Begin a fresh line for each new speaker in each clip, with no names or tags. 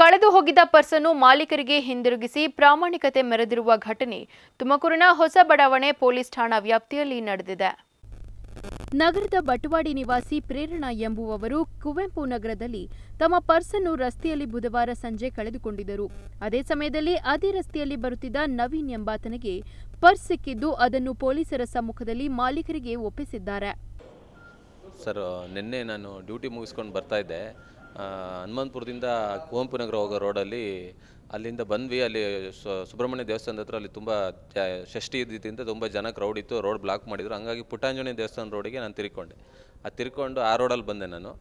ಕಳೆದು ಹೋಗಿದ್ದ ಪರ್ಸನ್ನು ಮಾಲೀಕರಿಗೆ ಹಿಂದಿರುಗಿಸಿ ಪ್ರಾಮಾಣಿಕತೆ ಮೆರೆದಿರುವ ಘಟನೆ ತುಮಕೂರಿನ ಹೊಸ ಬಡಾವಣೆ ಪೊಲೀಸ್ ಠಾಣಾ ವ್ಯಾಪ್ತಿಯಲ್ಲಿ ನಡೆದಿದೆ ನಗರದ ಬಟವಾಡಿ ನಿವಾಸಿ ಪ್ರೇರಣಾ ಎಂಬುವವರು ಕುವೆಂಪು ನಗರದಲ್ಲಿ ತಮ್ಮ ಪರ್ಸನ್ನು ರಸ್ತೆಯಲ್ಲಿ ಬುಧವಾರ ಸಂಜೆ ಕಳೆದುಕೊಂಡಿದ್ದರು ಅದೇ ಸಮಯದಲ್ಲಿ ಅದೇ ರಸ್ತೆಯಲ್ಲಿ ಬರುತ್ತಿದ್ದ ನವೀನ್ ಎಂಬಾತನಿಗೆ ಪರ್ಸ್ ಸಿಕ್ಕಿದ್ದು ಅದನ್ನು ಪೊಲೀಸರ ಸಮ್ಮುಖದಲ್ಲಿ ಮಾಲೀಕರಿಗೆ ಒಪ್ಪಿಸಿದ್ದಾರೆ
ಸರ್ ನಿನ್ನೆ ನಾನು ಡ್ಯೂಟಿ ಮುಗಿಸ್ಕೊಂಡು ಇದ್ದೆ ಹನುಮಂತಪುರದಿಂದ ಕುವೆಂಪು ನಗರ ಹೋಗೋ ರೋಡಲ್ಲಿ ಅಲ್ಲಿಂದ ಬಂದ್ವಿ ಅಲ್ಲಿ ಸುಬ್ರಹ್ಮಣ್ಯ ದೇವಸ್ಥಾನದ ಹತ್ರ ಅಲ್ಲಿ ತುಂಬ ಷಷ್ಠಿ ಇದ್ದಿದ್ದರಿಂದ ತುಂಬ ಜನ ಕ್ರೌಡ್ ಇತ್ತು ರೋಡ್ ಬ್ಲಾಕ್ ಮಾಡಿದರು ಹಂಗಾಗಿ ಪುಟ್ಟಾಂಜನೇಯ ದೇವಸ್ಥಾನ ರೋಡಿಗೆ ನಾನು ತಿರ್ಕೊಂಡೆ ಆ ತಿರ್ಕೊಂಡು ಆ ರೋಡಲ್ಲಿ ಬಂದೆ ನಾನು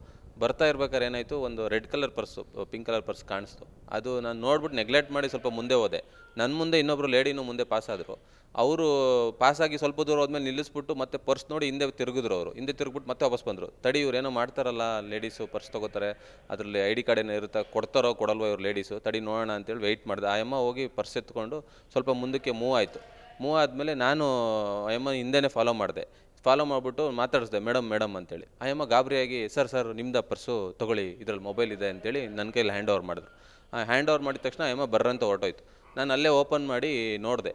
ಬರ್ತಾ ಇರ್ಬೇಕಾದ್ರೆ ಏನಾಯಿತು ಒಂದು red colour purse pink colour purse ಕಾಣಿಸ್ತು ಅದು ನಾನು ನೋಡ್ಬಿಟ್ಟು ನೆಗ್ಲೆಕ್ಟ್ ಮಾಡಿ ಸ್ವಲ್ಪ ಮುಂದೆ ಹೋದೆ ನನ್ನ ಮುಂದೆ ಇನ್ನೊಬ್ಬರು ಲೇಡಿನೂ ಮುಂದೆ ಪಾಸ್ ಅವರು ಪಾಸಾಗಿ ಸ್ವಲ್ಪ ದೂರ ಹೋದ್ಮೇಲೆ ನಿಲ್ಲಿಸ್ಬಿಟ್ಟು ಮತ್ತೆ ಪರ್ಸ್ ನೋಡಿ ಹಿಂದೆ ತಿರುಗಿದ್ರು ಅವರು ಹಿಂದೆ ತಿರುಗ್ಬಿಟ್ಟು ಮತ್ತೆ ವಾಪಸ್ ಬಂದರು ತಡಿ ಇವ್ರು ಏನೋ ಮಾಡ್ತಾರಲ್ಲ ಲೇಡೀಸು ಪರ್ಸ್ ತೊಗೋತಾರೆ ಅದರಲ್ಲಿ ಐ ಡಿ ಕಾರ್ಡ್ ಏನೋ ಇರುತ್ತೆ ಕೊಡ್ತಾರೋ ಕೊಡಲ್ವೋ ಇವ್ರು ಲೇಡೀಸು ತಡಿ ನೋಡೋಣ ಅಂತೇಳಿ ವೆಯ್ಟ್ ಮಾಡಿದೆ ಆ ಅಮ್ಮ ಹೋಗಿ ಪರ್ಸ್ ಎತ್ಕೊಂಡು ಸ್ವಲ್ಪ ಮುಂದಕ್ಕೆ ಮೂವ್ ಆಯಿತು ಮೂವ್ ಆದಮೇಲೆ ನಾನು ಅಯ್ಯಮ್ಮ ಹಿಂದೆನೆ ಫಾಲೋ ಮಾಡಿದೆ ಫಾಲೋ ಮಾಡಿಬಿಟ್ಟು ಮಾತಾಡಿಸ್ದೆ ಮೇಡಮ್ ಮೇಡಮ್ ಅಂತೇಳಿ ಅಯ್ಯಮ್ಮ ಗಾಬರಿಯಾಗಿ ಸರ್ ಸರ್ ನಿಮ್ದು ಪರ್ಸು ತೊಗೊಳ್ಳಿ ಇದ್ರಲ್ಲಿ ಮೊಬೈಲ್ ಇದೆ ಅಂತೇಳಿ ನನ್ನ ಕೈಲಿ ಹ್ಯಾಂಡ್ ಓವರ್ ಮಾಡಿದ್ರು ಆ ಹ್ಯಾಂಡ್ ಓವರ್ ಮಾಡಿದ ತಕ್ಷಣ ಅಯ್ಯಮ್ಮ ಬರ್ರಂತ ಹೊರಟೋಯ್ತು ನಾನು ಅಲ್ಲೇ ಓಪನ್ ಮಾಡಿ ನೋಡಿದೆ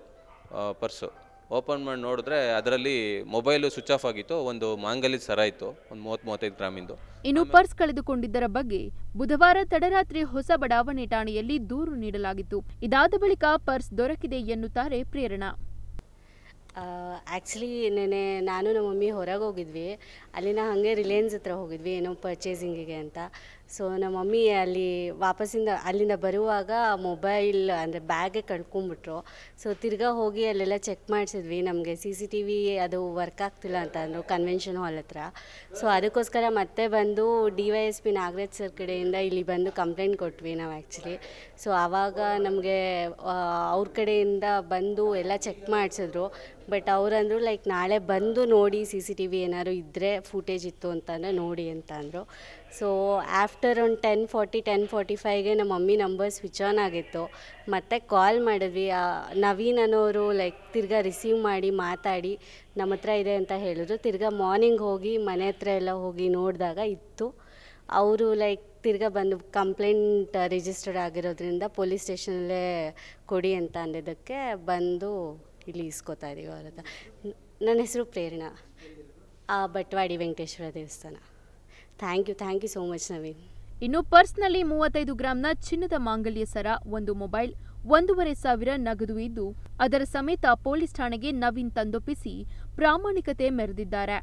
ಪರ್ಸು ಓಪನ್ ಮಾಡಿ ನೋಡಿದ್ರೆ ಅದರಲ್ಲಿ ಮೊಬೈಲು ಸ್ವಿಚ್ ಆಫ್ ಆಗಿತ್ತು ಒಂದು ಮಾಂಗಲ್ಯ ಸರ ಇತ್ತು ಒಂದು ಮೂವತ್ತ್ ಮೂವತ್ತೈದು ಗ್ರಾಮಿಂದು ಇನ್ನು ಪರ್ಸ್
ಕಳೆದುಕೊಂಡಿದ್ದರ ಬಗ್ಗೆ ಬುಧವಾರ ತಡರಾತ್ರಿ ಹೊಸ ಬಡಾವಣೆ ಠಾಣೆಯಲ್ಲಿ ದೂರು ನೀಡಲಾಗಿತ್ತು ಇದಾದ ಬಳಿಕ ಪರ್ಸ್ ದೊರಕಿದೆ ಎನ್ನುತ್ತಾರೆ ಪ್ರೇರಣಾ
ಆ್ಯಕ್ಚುಲಿ ನೆನೆ ನಾನು ನಮ್ಮ ಮಮ್ಮಿ ಹೊರಗೆ ಹೋಗಿದ್ವಿ ಅಲ್ಲಿನ ಹಾಗೆ ರಿಲಯನ್ಸ್ ಹತ್ರ ಹೋಗಿದ್ವಿ ಏನೋ ಪರ್ಚೇಸಿಂಗಿಗೆ ಅಂತ ಸೊ ನಮ್ಮ ಮಮ್ಮಿ ಅಲ್ಲಿ ವಾಪಸ್ಸಿಂದ ಅಲ್ಲಿಂದ ಬರುವಾಗ ಮೊಬೈಲ್ ಅಂದರೆ ಬ್ಯಾಗೆ ಕಳ್ಕೊಂಬಿಟ್ರು ಸೊ ತಿರ್ಗಾ ಹೋಗಿ ಅಲ್ಲೆಲ್ಲ ಚೆಕ್ ಮಾಡಿಸಿದ್ವಿ ನಮಗೆ ಸಿ ಸಿ ಟಿ ವಿ ಅದು ವರ್ಕ್ ಆಗ್ತಿಲ್ಲ ಅಂತ ಅಂದರು ಕನ್ವೆನ್ಷನ್ ಹಾಲ್ ಹತ್ರ ಸೊ ಅದಕ್ಕೋಸ್ಕರ ಮತ್ತೆ ಬಂದು D Y S P Nagaraj sir ಕಡೆಯಿಂದ ಇಲ್ಲಿ ಬಂದು ಕಂಪ್ಲೇಂಟ್ ಕೊಟ್ವಿ ನಾವು ಆ್ಯಕ್ಚುಲಿ ಸೊ ಆವಾಗ ನಮಗೆ ಅವ್ರ ಕಡೆಯಿಂದ ಬಂದು ಎಲ್ಲ ಚೆಕ್ ಮಾಡಿಸಿದ್ರು ಬಟ್ ಅವರಂದರು ಲೈಕ್ ನಾಳೆ ಬಂದು ನೋಡಿ ಸಿ ಸಿ ಟಿ ವಿ ಏನಾದ್ರು ಇದ್ದರೆ ಫೂಟೇಜ್ ಇತ್ತು ಅಂತಂದರೆ ನೋಡಿ ಅಂತ ಅಂದರು ಸೊ ಆಫ್ಟರ್ ಒಂದು ಟೆನ್ ಫಾರ್ಟಿ ಟೆನ್ ಫಾರ್ಟಿ ಫೈವ್ಗೆ ನಮ್ಮ ಮಮ್ಮಿ ನಂಬರ್ ಸ್ವಿಚ್ ಆನ್ ಆಗಿತ್ತು ಮತ್ತೆ ಕಾಲ್ ಮಾಡಿದ್ವಿ ನವೀನ್ ಅನ್ನೋರು ಲೈಕ್ ತಿರ್ಗ ರಿಸೀವ್ ಮಾಡಿ ಮಾತಾಡಿ ನಮ್ಮ ಹತ್ರ ಇದೆ ಅಂತ ಹೇಳಿದ್ರು ತಿರ್ಗ ಮಾರ್ನಿಂಗ್ ಹೋಗಿ ಮನೆ ಹತ್ರ ಎಲ್ಲ ಹೋಗಿ ನೋಡಿದಾಗ ಇತ್ತು ಅವರು ಲೈಕ್ ತಿರ್ಗಾ ಬಂದು ಕಂಪ್ಲೇಂಟ್ ರಿಜಿಸ್ಟರ್ಡ್ ಆಗಿರೋದ್ರಿಂದ ಪೊಲೀಸ್ ಸ್ಟೇಷನಲ್ಲೇ ಕೊಡಿ ಅಂತ ಅಂದಿದ್ದಕ್ಕೆ ಬಂದು ಇಲ್ಲಿ ಇಸ್ಕೋತಾ ಇದ್ದೀವಿ ಅವ್ರ ಹತ್ರ ನನ್ನ ಹೆಸರು ಪ್ರೇರಣಾ ಆ ಬಟ್ವಾಡಿ ವೆಂಕಟೇಶ್ವರ ದೇವಸ್ಥಾನ thank you thank you so much Naveen ಇನ್ನು ಪರ್ಸ್ನಲ್ಲಿ ಮೂವತ್ತೈದು ಗ್ರಾಂನ
ಚಿನ್ನದ ಮಾಂಗಲ್ಯ ಸರ ಒಂದು ಮೊಬೈಲ್ ಒಂದೂವರೆ ಸಾವಿರ ನಗದು ಇದ್ದು ಅದರ ಸಮೇತ ಪೊಲೀಸ್ ಠಾಣೆಗೆ ನವೀನ್ ತಂದೊಪ್ಪಿಸಿ ಪ್ರಾಮಾಣಿಕತೆ ಮೆರೆದಿದ್ದಾರೆ